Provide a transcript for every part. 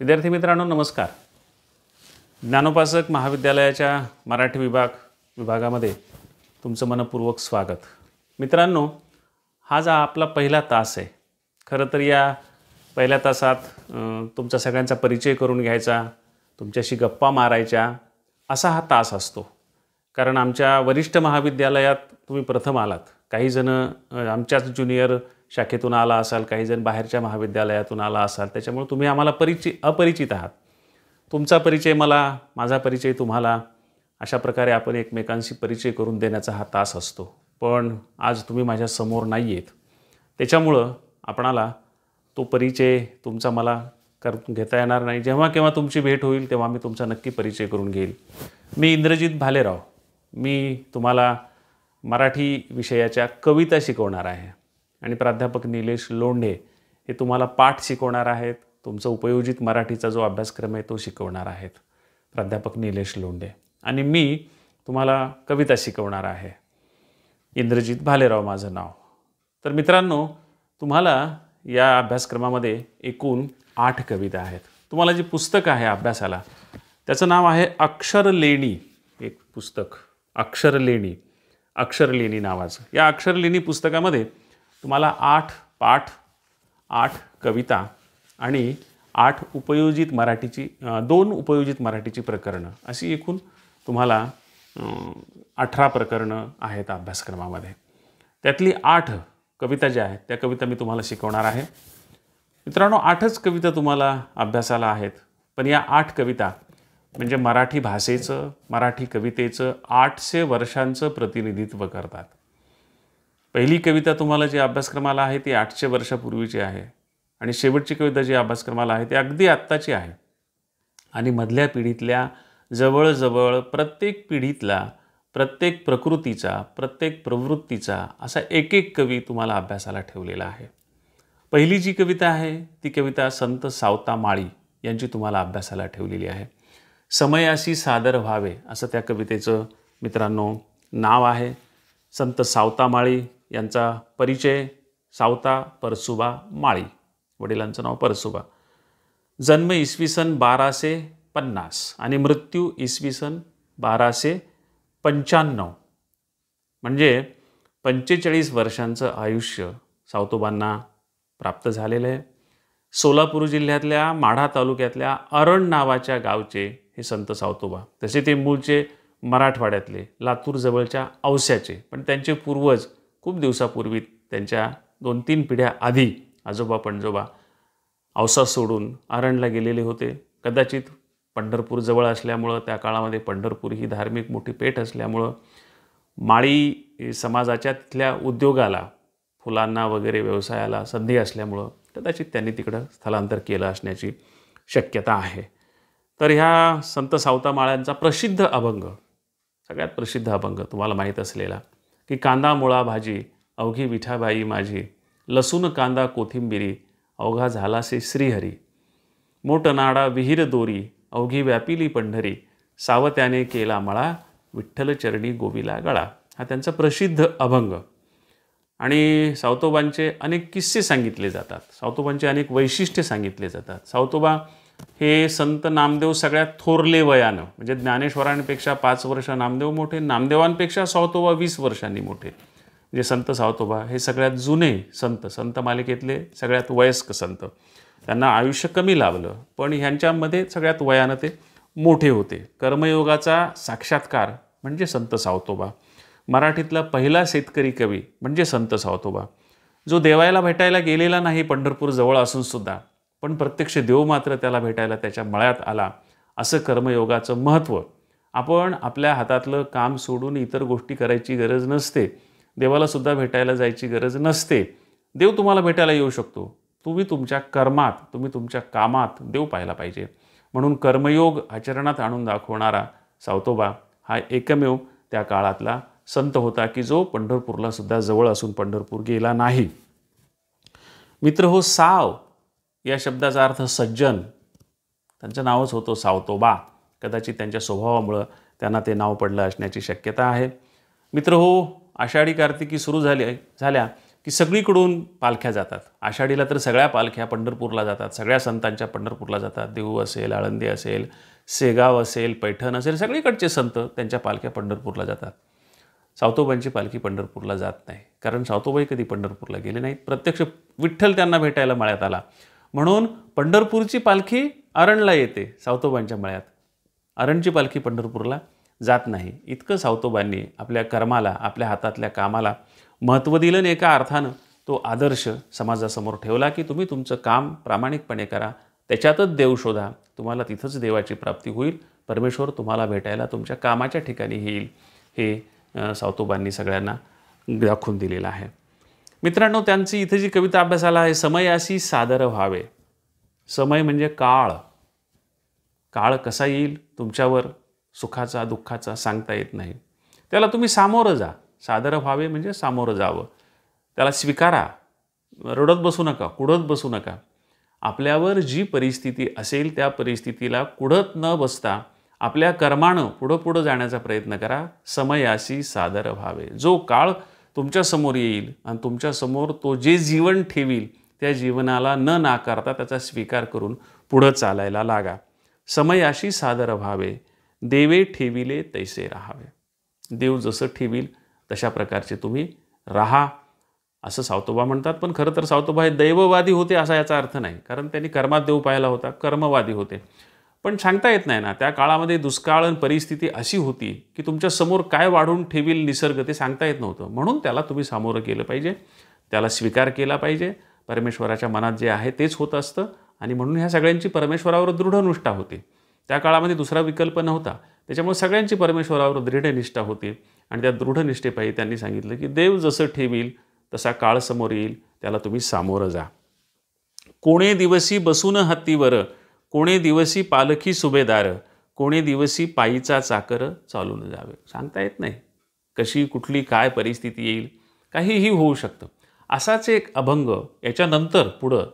विद्यार्थी मित्रांनो नमस्कार ज्ञानोपासक महाविद्यालयाच्या मराठी विभाग विभागामध्ये तुमचं मनपूर्वक स्वागत मित्रांनो हा जा आपला पहिला तास आहे खरं तर या पहिल्या तासात तुमचा सगळ्यांचा परिचय करून घ्यायचा तुमच्याशी गप्पा मारायच्या असा हा तास असतो कारण आमच्या वरिष्ठ महाविद्यालयात तुम्ही प्रथम आलात काहीजणं आमच्याच ज्युनियर शाखेतून आला असाल काही जण बाहेरच्या महाविद्यालयातून आला असाल त्याच्यामुळे तुम्ही आम्हाला परिचित अपरिचित आहात तुमचा परिचय मला माझा परिचय तुम्हाला अशा प्रकारे आपण एकमेकांशी परिचय करून देण्याचा हा तास असतो पण आज तुम्ही माझ्यासमोर नाही आहेत त्याच्यामुळं आपणाला तो परिचय तुमचा मला करून घेता येणार नाही जेव्हा केव्हा तुमची भेट होईल तेव्हा मी तुमचा नक्की परिचय करून घेईल मी इंद्रजित भालेराव मी तुम्हाला मराठी विषयाच्या कविता शिकवणार आहे आणि प्राध्यापक निलेश लोंढे हे तुम्हाला पाठ शिकवणार आहेत तुमचा उपयोजित मराठीचा जो अभ्यासक्रम आहे तो शिकवणार आहेत प्राध्यापक निलेश लोंढे आणि मी तुम्हाला कविता शिकवणार आहे इंद्रजित भालेराव माझं नाव तर मित्रांनो तुम्हाला या अभ्यासक्रमामध्ये एकूण आठ कविता आहेत तुम्हाला जी पुस्तक आहे अभ्यासाला त्याचं नाव आहे अक्षरलेणी एक पुस्तक अक्षरलेणी अक्षरलेणी नावाचं या अक्षरलेणी पुस्तकामध्ये तुम्हाला आठ पाठ आठ कविता आणि आठ उपयोजित मराठीची दोन उपयोजित मराठीची प्रकरणं अशी एकूण तुम्हाला अठरा प्रकरणं आहेत अभ्यासक्रमामध्ये त्यातली आठ कविता ज्या आहेत त्या कविता मी तुम्हाला शिकवणार आहे मित्रांनो आठच कविता तुम्हाला अभ्यासाला आहेत पण या आठ कविता म्हणजे मराठी भाषेचं मराठी कवितेचं आठशे वर्षांचं प्रतिनिधित्व करतात पहिली कविता तुम्हाला जी अभ्यासक्रमाला आहे ती आठशे वर्षापूर्वीची आहे आणि शेवटची कविता जी अभ्यासक्रमाला आहे ती अगदी आत्ताची आहे आणि मधल्या पिढीतल्या जवळजवळ प्रत्येक पिढीतला प्रत्येक प्रकृतीचा प्रत्येक प्रवृत्तीचा असा एक एक कवी तुम्हाला अभ्यासाला ठेवलेला आहे पहिली जी कविता आहे ती कविता संत सावता माळी यांची तुम्हाला अभ्यासाला ठेवलेली आहे समयाशी सादर व्हावे असं त्या कवितेचं मित्रांनो नाव आहे संत सावतामाळी यांचा परिचय सावता परसुबा माळी वडिलांचं नाव परसुबा जन्म इसवी सन बाराशे पन्नास आणि मृत्यू इसवी सन बाराशे पंच्याण्णव म्हणजे पंचेचाळीस वर्षांचं आयुष्य सावतोबांना प्राप्त झालेलं आहे सोलापूर जिल्ह्यातल्या माढा तालुक्यातल्या अरण नावाच्या गावचे हे संत सावतोबा तसे ते मूळचे मराठवाड्यातले लातूर जवळच्या औस्याचे पण त्यांचे पूर्वज खूप दिवसापूर्वी त्यांच्या दोन तीन पिढ्या आधी आजोबा पणजोबा अवसा सोडून आरणला गेलेले होते कदाचित पंढरपूरजवळ जवळ असल्यामुळं त्या काळामध्ये पंढरपूर ही धार्मिक मोठी पेठ असल्यामुळं माळी समाजाच्या तिथल्या उद्योगाला फुलांना वगैरे व्यवसायाला संधी असल्यामुळं कदाचित त्यांनी तिकडं स्थलांतर केलं असण्याची शक्यता आहे तर ह्या संत सावता माळ्यांचा प्रसिद्ध अभंग सगळ्यात प्रसिद्ध अभंग तुम्हाला माहीत असलेला की कांदा मुळा भाजी अवघी विठाबाई माझी लसूण कांदा कोथिंबिरी अवघा झालासे श्रीहरी मोटनाडा विहीर दोरी अवघी व्यापिली पंढरी सावत्याने केला मळा विठ्ठल चरणी गोविला गळा हा त्यांचा प्रसिद्ध अभंग आणि सावतोबांचे अनेक किस्से सांगितले जातात सावतोबांचे अनेक वैशिष्ट्ये सांगितले जातात सावतोबा हे संत नामदेव सगळ्यात थोरले वयानं म्हणजे ज्ञानेश्वरांपेक्षा पाच वर्ष नामदेव मोठे नामदेवांपेक्षा सावतोबा वीस वर्षांनी मोठे म्हणजे संत सावतोबा हे सगळ्यात जुने संत संत मालिकेतले सगळ्यात वयस्क संत त्यांना आयुष्य कमी लाभलं पण ह्यांच्यामध्ये सगळ्यात वयानं ते मोठे होते कर्मयोगाचा साक्षात्कार म्हणजे संत सावतोबा मराठीतला पहिला शेतकरी कवी म्हणजे संत सावतोबा जो देवायला भेटायला गेलेला नाही पंढरपूर जवळ असून सुद्धा पण प्रत्यक्ष देव मात्र त्याला भेटायला त्याच्या मळ्यात आला असं कर्मयोगाचं महत्त्व आपण आपल्या हातातलं काम सोडून इतर गोष्टी करायची गरज नसते देवालासुद्धा भेटायला जायची गरज नसते देव तुम्हाला भेटायला येऊ शकतो तुम्ही तुमच्या कर्मात तुम्ही तुमच्या कामात देव पाहायला पाहिजे म्हणून कर्मयोग आचरणात आणून दाखवणारा सावतोबा हा एकमेव त्या काळातला संत होता की जो पंढरपूरला सुद्धा जवळ असून पंढरपूर गेला नाही मित्र हो साव या शब्दाचा अर्थ सज्जन त्यांचं नावच होतं सावतोबा कदाचित त्यांच्या स्वभावामुळं त्यांना ते नाव पडलं असण्याची शक्यता आहे मित्र हो आषाढी कार्तिकी सुरू झाली झाल्या की सगळीकडून पालख्या जातात आषाढीला तर सगळ्या पालख्या पंढरपूरला जातात सगळ्या संतांच्या पंढरपूरला जातात देऊ असेल आळंदी असेल सेगाव असेल पैठण असेल सगळीकडचे संत त्यांच्या पालख्या पंढरपूरला जातात सावतोबांची पालखी पंढरपूरला जात नाही कारण सावतोबाई कधी पंढरपूरला गेले नाहीत प्रत्यक्ष विठ्ठल त्यांना भेटायला मळ्यात आला म्हणून पंढरपूरची पालखी अरणला येते सावतोबांच्या मळ्यात अरणची पालखी पंढरपूरला जात नाही इतकं सावतोबांनी आपल्या कर्माला आपल्या हातातल्या कामाला महत्त्व दिलं आणि एका अर्थानं तो आदर्श समाजासमोर ठेवला की तुम्ही तुमचं काम प्रामाणिकपणे करा त्याच्यातच देव शोधा तुम्हाला तिथंच देवाची प्राप्ती होईल परमेश्वर तुम्हाला भेटायला तुमच्या कामाच्या ठिकाणी येईल हे सावतोबांनी सगळ्यांना दाखवून दिलेलं आहे मित्रांनो त्यांची इथे जी कविता अभ्यासाला आहे अशी सादर व्हावे समय म्हणजे काळ काळ कसा येईल तुमच्यावर सुखाचा दुःखाचा सांगता येत नाही त्याला तुम्ही सामोरं जा सादर व्हावे म्हणजे सामोरं जावं त्याला स्वीकारा रडत बसू नका कुडत बसू नका आपल्यावर जी परिस्थिती असेल त्या परिस्थितीला कुडत न बसता आपल्या कर्मानं पुढं पुढं जाण्याचा प्रयत्न करा समयाशी सादर व्हावे जो काळ तुमच्यासमोर येईल आणि तुमच्यासमोर तो जे जीवन ठेवील त्या जीवनाला न नाकारता त्याचा स्वीकार करून पुढं चालायला लागा समय अशी सादर व्हावे देवे ठेविले तैसे राहावे देव जसं ठेवील तशा प्रकारचे तुम्ही राहा असं सावतोबा म्हणतात पण खरं तर सावतोबा हे दैववादी होते असा याचा अर्थ नाही कारण त्यांनी कर्मात देव पाहिला होता कर्मवादी होते पण सांगता येत नाही ना त्या काळामध्ये दुष्काळ परिस्थिती अशी होती की तुमच्या समोर काय वाढून ठेवील निसर्ग ते सांगता येत नव्हतं म्हणून त्याला तुम्ही सामोरं केलं पाहिजे त्याला स्वीकार केला पाहिजे परमेश्वराच्या मनात जे आहे तेच होत असतं आणि म्हणून ह्या सगळ्यांची परमेश्वरावर दृढनिष्ठा होती त्या काळामध्ये दुसरा विकल्प नव्हता त्याच्यामुळे सगळ्यांची परमेश्वरावर दृढनिष्ठा होती आणि त्या दृढनिष्ठेपाई त्यांनी सांगितलं की देव जसं ठेवील तसा काळ समोर येईल त्याला तुम्ही सामोरं जा कोणे दिवशी बसून हत्तीवर कोणी दिवशी पालखी सुभेदार कोणी दिवशी पायीचा चाकर चालून जावे सांगता येत नाही कशी कुठली काय परिस्थिती येईल काहीही होऊ शकतं असाच एक अभंग याच्यानंतर पुढं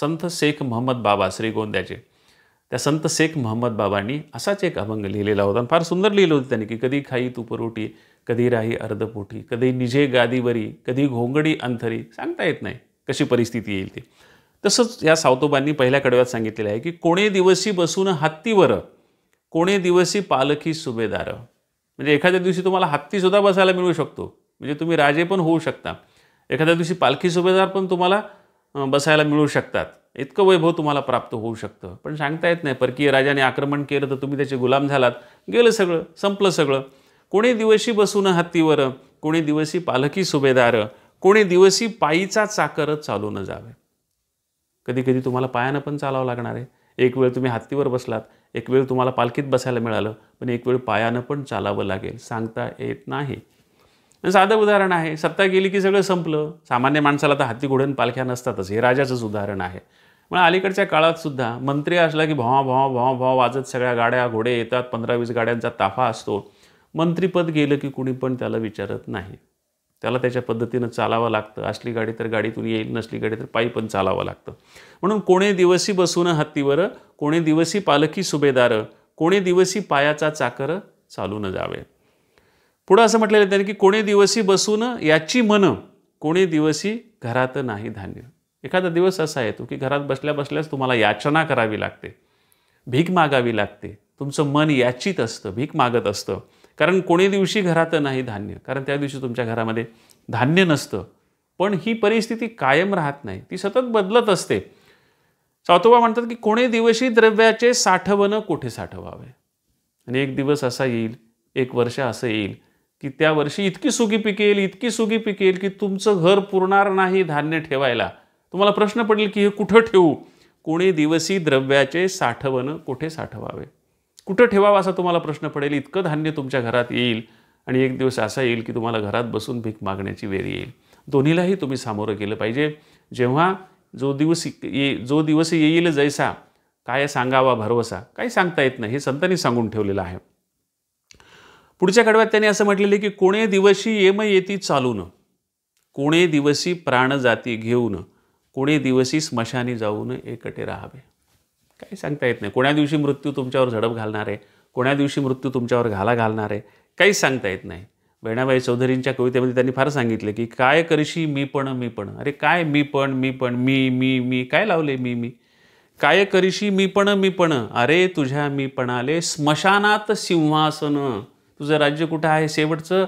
संत शेख मोहम्मद बाबा श्रीगोंद्याचे त्या संत शेख मोहम्मद बाबांनी असाच एक अभंग लिहिलेला होता आणि फार सुंदर लिहिलं होतं त्यांनी की कधी खाई तुपरोटी कधी राही अर्धपोटी कधी निजे गादीवरी कधी घोंगडी अंथरी सांगता येत नाही कशी परिस्थिती येईल ती तसंच या सावतोबांनी पहिल्या कडव्यात सांगितलेलं आहे की कोणे दिवशी बसून हत्तीवर कोणे दिवशी पालखी सुभेदार म्हणजे एखाद्या दिवशी तुम्हाला हत्तीसुद्धा बसायला मिळू शकतो म्हणजे तुम्ही राजे पण होऊ शकता एखाद्या दिवशी पालखी सुभेदार पण तुम्हाला बसायला मिळू शकतात इतकं वैभव तुम्हाला प्राप्त होऊ शकतं पण सांगता येत नाही परकीय राजाने आक्रमण केलं तर तुम्ही त्याचे गुलाम झालात गेलं सगळं संपलं सगळं कोणी दिवशी बसून हत्तीवर कोणी दिवशी पालखी सुभेदार कोणी दिवशी पायीचा चाकर न जावे कधी कधी तुम्हाला पायानं पण चालावं लागणार आहे एक वेळ तुम्ही हत्तीवर बसलात एक वेळ तुम्हाला पालखीत बसायला मिळालं पण एक वेळ पायानं पण चालावं लागेल सांगता येत नाही साधं उदाहरण आहे सत्ता गेली की सगळं संपलं सामान्य माणसाला तर हत्ती घोड्यान पालख्या नसतातच हे राजाचंच उदाहरण आहे मग अलीकडच्या काळातसुद्धा मंत्री असला की भावा भावा भावा भावा वाजत सगळ्या गाड्या घोडे येतात पंधरा वीस गाड्यांचा ताफा असतो मंत्रीपद गेलं की कुणी पण त्याला विचारत नाही त्याला त्याच्या पद्धतीनं चालावं लागतं असली गाडी तर गाडीतून येईल नसली गाडी तर पायी पण चालावं लागतं म्हणून कोणी दिवसी बसून हत्तीवर कोणी दिवसी पालखी सुभेदार कोणी दिवसी पायाचा चाकर चालून जावे पुढं असं म्हटलेलं त्याने की कोणी दिवशी बसून याची मन कोणी दिवसी घरात नाही धान्य एखादा दिवस असा येतो की घरात बसल्या बसल्याच तुम्हाला याचना करावी लागते भीक मागावी लागते तुमचं मन याचित असतं भीक मागत असतं कारण कोणी दिवशी घरात नाही धान्य कारण त्या दिवशी तुमच्या घरामध्ये धान्य नसतं पण ही परिस्थिती कायम राहत नाही ती सतत बदलत असते सातोबा म्हणतात की कोणी दिवशी द्रव्याचे साठवणं कुठे साठवावे आणि एक दिवस असा येईल एक वर्ष असं येईल की त्या वर्षी इतकी सुगी पिकेल इतकी सुगी पिकेल की तुमचं घर पुरणार नाही धान्य ठेवायला तुम्हाला प्रश्न पडेल की हे कुठं ठेवू कोणी दिवशी द्रव्याचे साठवणं कुठे साठवावे कुठं ठेवावा असा तुम्हाला प्रश्न पडेल इतकं धान्य तुमच्या घरात येईल आणि एक दिवस असा येईल की तुम्हाला घरात बसून भीक मागण्याची वेळ येईल दोन्हीलाही तुम्ही सामोरं केलं पाहिजे जेव्हा जो दिवस ये जो दिवस येईल जैसा काय सांगावा भरवसा काही सांगता येत नाही हे संतांनी सांगून ठेवलेलं आहे पुढच्या कडव्यात त्यांनी असं म्हटलेलं की कोणे दिवशी येम येती चालून कोणे दिवशी प्राण जाती घेऊन कोणे दिवशी स्मशानी जाऊन एकटे राहावे काही सांगता येत नाही कोण्या दिवशी मृत्यू तुमच्यावर झडप घालणार आहे कोण्या दिवशी मृत्यू तुमच्यावर घाला घालणार आहे काहीच सांगता येत नाही बहिणाबाई चौधरींच्या कवितेमध्ये त्यांनी फार सांगितलं की काय करशी मी पण मी पण अरे काय मी पण मी पण मी मी मी काय लावले मी मी काय करशी मी पण मी पण अरे तुझ्या मी पणाले स्मशानात सिंहासन तुझं राज्य कुठं आहे शेवटचं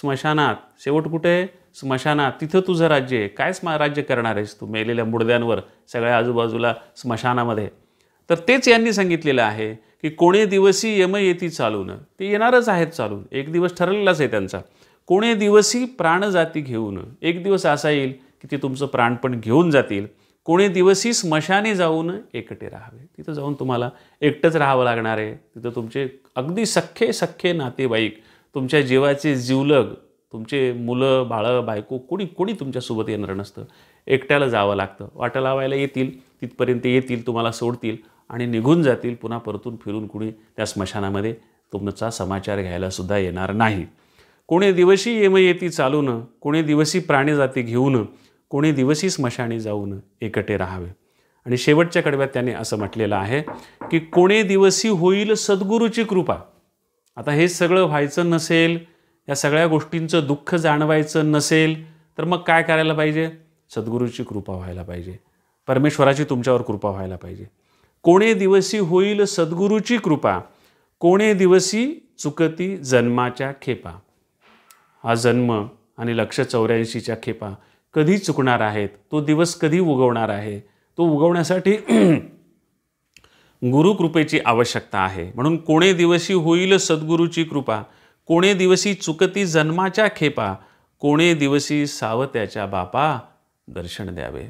स्मशानात शेवट कुठे आहे स्मशानात तिथं तुझं राज्य आहे काय स्मा राज्य करणार आहेस तू मेलेल्या मुडद्यांवर सगळ्या आजूबाजूला स्मशानामध्ये तर तेच यांनी सांगितलेलं आहे की कोणी दिवसी यम येती चालून ते येणारच आहेत चालून एक दिवस ठरलेलाच आहे त्यांचा कोणी दिवसी प्राणजाती घेऊन एक दिवस असा येईल की ते तुमचं प्राण पण घेऊन जातील कोणी दिवशी स्मशाने जाऊन एकटे राहावे तिथं जाऊन तुम्हाला एकटंच राहावं लागणार आहे तिथं तुमचे अगदी सख्खे सख्खे नातेवाईक तुमच्या जीवाचे जीवलग तुमचे मुलं बाळं बायको कोणी कोणी तुमच्यासोबत येणार नसतं एकट्याला जावं लागतं वाटं लावायला येतील तिथपर्यंत येतील तुम्हाला सोडतील आणि निघून जातील पुन्हा परतून फिरून कुणी त्या स्मशानामध्ये तुमचा समाचार घ्यायलासुद्धा येणार नाही कोणी दिवशी येमयेती चालून कोणी दिवशी जाती घेऊन कोणी दिवशी स्मशानी जाऊन एकटे राहावे आणि शेवटच्या कडव्यात त्याने असं म्हटलेलं आहे की कोणी दिवशी होईल सद्गुरूची कृपा आता हे सगळं व्हायचं नसेल या सगळ्या गोष्टींचं दुःख जाणवायचं नसेल तर मग काय करायला पाहिजे सद्गुरूची कृपा व्हायला पाहिजे परमेश्वराची तुमच्यावर कृपा व्हायला पाहिजे कोणे दिवशी होईल सद्गुरूची कृपा कोणे दिवशी चुकती जन्माच्या खेपा हा जन्म आणि लक्ष चौऱ्याऐंशीच्या खेपा कधी चुकणार आहेत तो दिवस कधी उगवणार आहे तो उगवण्यासाठी गुरुकृपेची आवश्यकता आहे म्हणून कोणे दिवशी होईल सद्गुरूची कृपा कोणे दिवशी चुकती जन्माच्या खेपा कोणे दिवशी सावत्याच्या बापा दर्शन द्यावे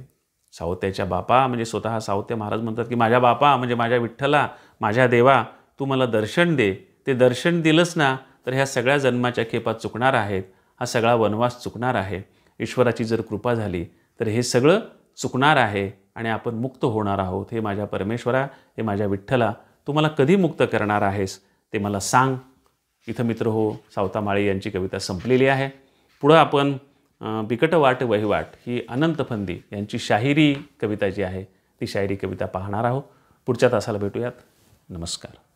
सावत्याच्या बापा म्हणजे स्वतः सावत्य महाराज म्हणतात की माझ्या बापा म्हणजे माझ्या विठ्ठला माझ्या देवा तू मला दर्शन दे ते दर्शन दिलंच ना तर ह्या सगळ्या जन्माच्या खेपात चुकणार आहेत हा सगळा वनवास चुकणार आहे ईश्वराची जर कृपा झाली तर हे सगळं चुकणार आहे आणि आपण मुक्त होणार आहोत हे माझ्या परमेश्वरा हे माझ्या विठ्ठला तू मला कधी मुक्त करणार आहेस ते मला सांग इथं मित्र हो सावतामाळी यांची कविता संपलेली आहे पुढं आपण बिकट वाट वहिवाट ही अनंत फंदी यांची शाहिरी कविता जी आहे ती शाहिरी कविता पाहणार आहोत पुढच्या तासाला भेटूयात नमस्कार